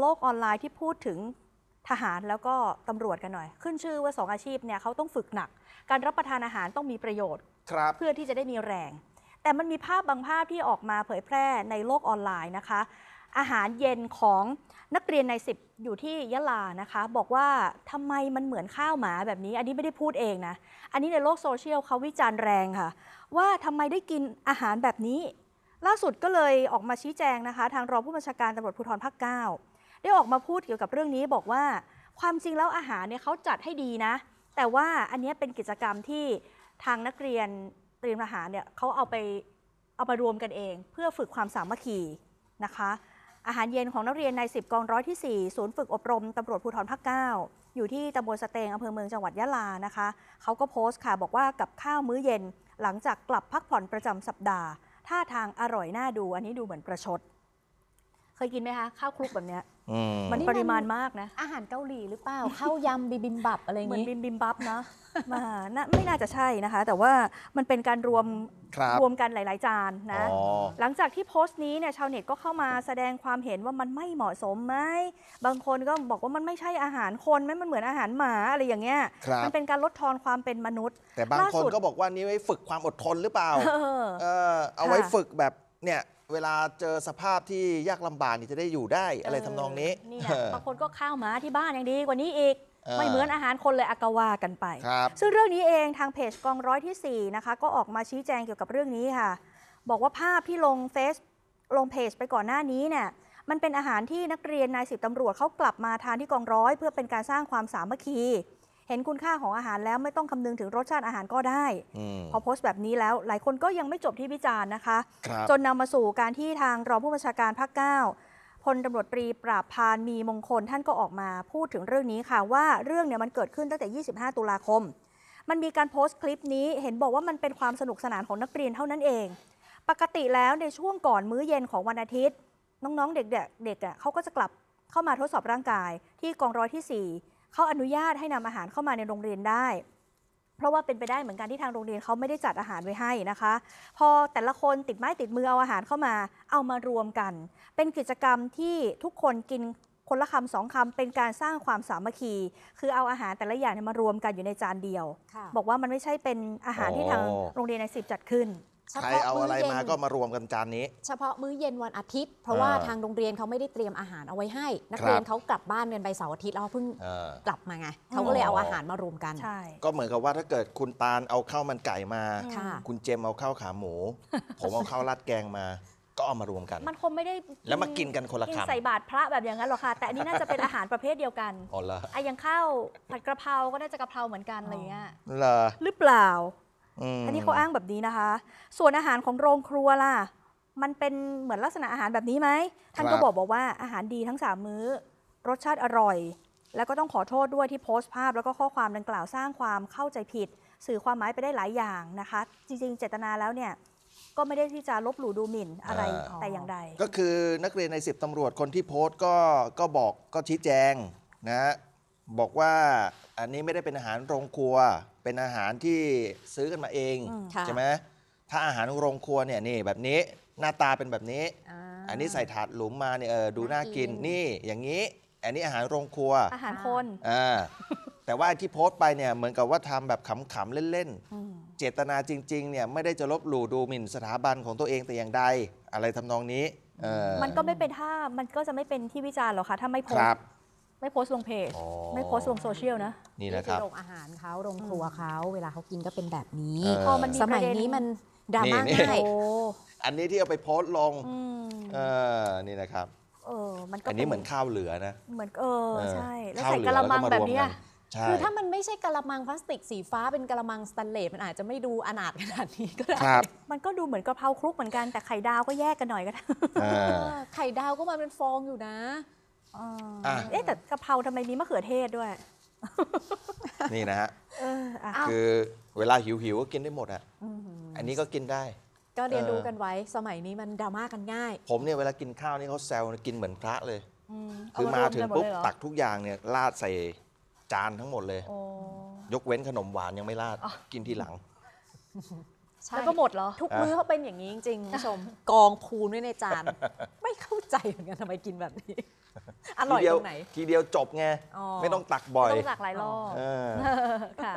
โลกออนไลน์ที่พูดถึงทหารแล้วก็ตำรวจกันหน่อย ขึ้นชื่อว่าสองอาชีพเนี่ยเขาต้องฝึกหนัก การรับประทานอาหารต้องมีประโยชน์ เพื่อที่จะได้มีแรง แต่มันมีภาพบางภาพที่ออกมาเผยแพร่ในโลกออนไลน์นะคะ อาหารเย็นของนักเรียนในสิบอยู่ที่ยะลานะคะ บอกว่าทำไมมันเหมือนข้าวหมาแบบนี้ อันนี้ไม่ได้พูดเองนะอันนี้ในโลกโซเชียลเขาวิจารณ์แรงค่ะ ว่าทำไมได้กินอาหารแบบนี้ ล่าสุดก็เลยออกมาชี้แจงนะคะ ทางรองผู้บัญชาการตำรวจภูธรภาคเก้าได้ออกมาพูดเกี่ยวกับเรื่องนี้บอกว่าความจริงแล้วอาหารเนี่ยเขาจัดให้ดีนะ แต่ว่าอันนี้เป็นกิจกรรมที่ทางนักเรียนเตรียมทหารเนี่ยเขาเอาไปเอามารวมกันเองเพื่อฝึกความสามัคคีนะคะ อาหารเย็นของนักเรียนใน 10กองร้อยที่4ศูนย์ฝึกอบรมตำรวจภูธรภาคเก้าอยู่ที่ตำบลสเตงอำเภอเมืองจังหวัดยะลานะคะเขาก็โพสต์ค่ะบอกว่ากับข้าวมื้อเย็นหลังจากกลับพักผ่อนประจำสัปดาห์ท่าทางอร่อยน่าดูอันนี้ดูเหมือนประชด เคยกินไหมคะข้าวคลุกแบบเนี้ยมันปริมาณมากนะอาหารเกาหลีหรือเปล่าข้าวยำบิบิมบับอะไรเง่้ยเหมือนบิบิมบับนะมาน่าไม่น่าจะใช่นะคะ แต่ว่ามันเป็นการรวมรรวมกันหลาย ๆ จานนะหลังจากที่โพสต์นี้เนี่ยชาวเน็ตก็เข้ามาแสดงความเห็นว่ามันไม่เหมาะสมไหม บางคนก็บอกว่ามันไม่ใช่อาหารคนไหมมันเหมือนอาหารหมาอะไรอย่างเงี้ย มันเป็นการลดทอนความเป็นมนุษย์แต่บางาคนก็บอกว่านี่ไว้ฝึกความอดทนหรือเปล่าเออเอาไว้ฝึกแบบเนี่ยเวลาเจอสภาพที่ยากลำบากนี่จะได้อยู่ได้อะไรทำนองนี้นี่แหละบางคนก็ข้าวหมาที่บ้าน ยังดีกว่านี้อีกอไม่เหมือนอาหารคนเลยอากาวากันไป ครับ ซึ่งเรื่องนี้เองทางเพจกองร้อยทีสี่4นะคะก็ออกมาชี้แจงเกี่ยวกับเรื่องนี้ค่ะ บอกว่าภาพที่ลงเฟซลงเพจไปก่อนหน้านี้เนี่ยมันเป็นอาหารที่นักเรียนนายสิบตำรวจเขากลับมาทานที่กองร้อย เพื่อเป็นการสร้างความสามัคคีเห็นคุณค่าของอาหารแล้วไม่ต้องคำนึงถึงรสชาติอาหารก็ได้พอโพสต์แบบนี้แล้ว หลายคนก็ยังไม่จบที่วิจารณ์นะคะ จนนำมาสู่การที่ทางรองผู้บัญชาการภาคเก้าพลตำรวจตรีปราบพานมีมงคลท่านก็ออกมาพูดถึงเรื่องนี้ค่ะ ว่าเรื่องเนี่ยมันเกิดขึ้นตั้งแต่ 25 ตุลาคม มันมีการโพสต์คลิปนี้เห็นบอกว่ามันเป็นความสนุกสนานของนักเรียนเท่านั้นเอง ปกติแล้วในช่วงก่อนมื้อเย็นของวันอาทิตย์น้องๆเด็กๆเด็กอ่ะเขาก็จะกลับเข้ามาทดสอบร่างกายที่กองร้อยที่4เขาอนุญาตให้นำอาหารเข้ามาในโรงเรียนได้ เพราะว่าเป็นไปได้เหมือนกันที่ทางโรงเรียนเขาไม่ได้จัดอาหารไว้ให้นะคะ พอแต่ละคนติดไม้ติดมือเอาอาหารเข้ามา เอามารวมกัน เป็นกิจกรรมที่ทุกคนกินคนละคำสองคำเป็นการสร้างความสามัคคี คือเอาอาหารแต่ละอย่างมารวมกันอยู่ในจานเดียว บอกว่ามันไม่ใช่เป็นอาหารที่ทางโรงเรียนในสิบจัดขึ้นใครเอาอะไรมา ก็มารวมกันจานนี้ เฉพาะมื้อเย็นวันอาทิตย์ เพราะว่าทางโรงเรียนเขาไม่ได้เตรียมอาหารเอาไว้ให้ นักเรียนเขากลับบ้านเียนไปเสาร์อาทิตย์แล้วเพิ่งกลับมาไงเขาก็เลยเอาอาหารมารวมกันก็เหมือนกับว่าถ้าเกิดคุณตาลเอาข้าวมันไก่มา คุณเจมเอาข้าวขาหมู ผมเอาข้าวราดแกงมาก็เอามารวมกัน มันคงไม่ได้แล้วมากินกันคนละคำใส่บาตรพระแบบอย่างนั้นหรอกค่ะแต่อันนี้น่าจะเป็นอาหารประเภทเดียวกันอ๋อเหรอไอ้ยังข้าวผัดกระเพราก็น่าจะกระเพราเหมือนกันอะไรเงี้ยเหรอหรือเปล่าอันนี้เขาอ้างแบบนี้นะคะ ส่วนอาหารของโรงครัวล่ะ มันเป็นเหมือนลักษณะอาหารแบบนี้ไหม ท่านก็บอกบอกว่าอาหารดีทั้งสามื้อ รสชาติอร่อย แล้วก็ต้องขอโทษด้วยที่โพสต์ภาพ แล้วก็ข้อความดังกล่าวสร้างความเข้าใจผิด สื่อความหมายไปได้หลายอย่างนะคะ จริงๆ เจตนาแล้วเนี่ย ก็ไม่ได้ที่จะลบหลู่ดูหมิ่นอะไรแต่อย่างใด ก็คือนักเรียนในสิบตำรวจคนที่โพสต์ก็ ก็บอกก็ชี้แจงนะ บอกว่าอันนี้ไม่ได้เป็นอาหารโรงครัว เป็นอาหารที่ซื้อกันมาเองอใช่ไหมถ้าอาหารโรงครัวเนี่ยนี่แบบนี้หน้าตาเป็นแบบนี้ออันนี้ใส่ถาดหลุมมาเนี่ยเออดูน่า กินนี่อย่างนี้ อันนี้อาหารโรงครัว อาหารคนอ่าแต่ว่าที่โพสต์ไปเนี่ยเหมือนกับว่าทำแบบขำๆ เล่นๆเจตนาจริง ๆ เนี่ยไม่ได้จะลบหลู่ดูหมิ่นสถาบันของตัวเองแต่อย่างใดอะไรทำนองนี้มันก็ไม่เป็นท่ามันก็จะไม่เป็นที่วิจารณ์หรอกค่ะถ้าไม่โพสต์ไม่โพสลงเพจไม่โพสลงโซเชียลนะนี่แหละครับโรงอาหารเขาโรงครัวเขา เวลาเขากินก็เป็นแบบนี้เพอมันมีสมัยนี้มันดราม่าง่ายโอ้อันนี้ที่เอาไปโพสลงอเออนี่นะครับเออมันก็อันนี้เหมือนข้าวเหลือนะ เหมือนเออใช่ แล้วใส่กะละมังแบบนี้คือถ้ามันไม่ใช่กะละมังพลาสติกสีฟ้าเป็นกะละมังสแตนเลสมันอาจจะไม่ดูอนาถขนาดนี้ก็ได้มันก็ดูเหมือนกะเพราคลุกเหมือนกันแต่ไข่ดาวก็แยกกันหน่อยก็ได้ไข่ดาวก็มาเป็นฟองอยู่นะอเอ๊ะแต่กะเพราทำไมมีมะเขือเทศด้วย นี่นะฮะคือเวลาหิวหิวก็กินได้หมดอ่ะอันนี้ก็กินได้ ก็เรียนรู้กันไว้สมัยนี้มันดราม่ากันง่าย ผมเนี่ยเวลากินข้าวนี่เขาแซวกินเหมือนพระเลย คือมาถึงปุ๊บตักทุกอย่างเนี่ยราดใส่จานทั้งหมดเลย ยกเว้นขนมหวานยังไม่ราดกินทีหลังแล้วก็หมดเหรอทุกมื้อเขาเป็นอย่างนี้จริงๆคุณผู้ชมกองพูนไว้ในจาน ไม่เข้าใจเหมือนกันทำไมกินแบบนี้อร่อยตรงไหน ทีเดียวจบไงไม่ต้องตักบ่อยต้องตักหลายรอบค่ะ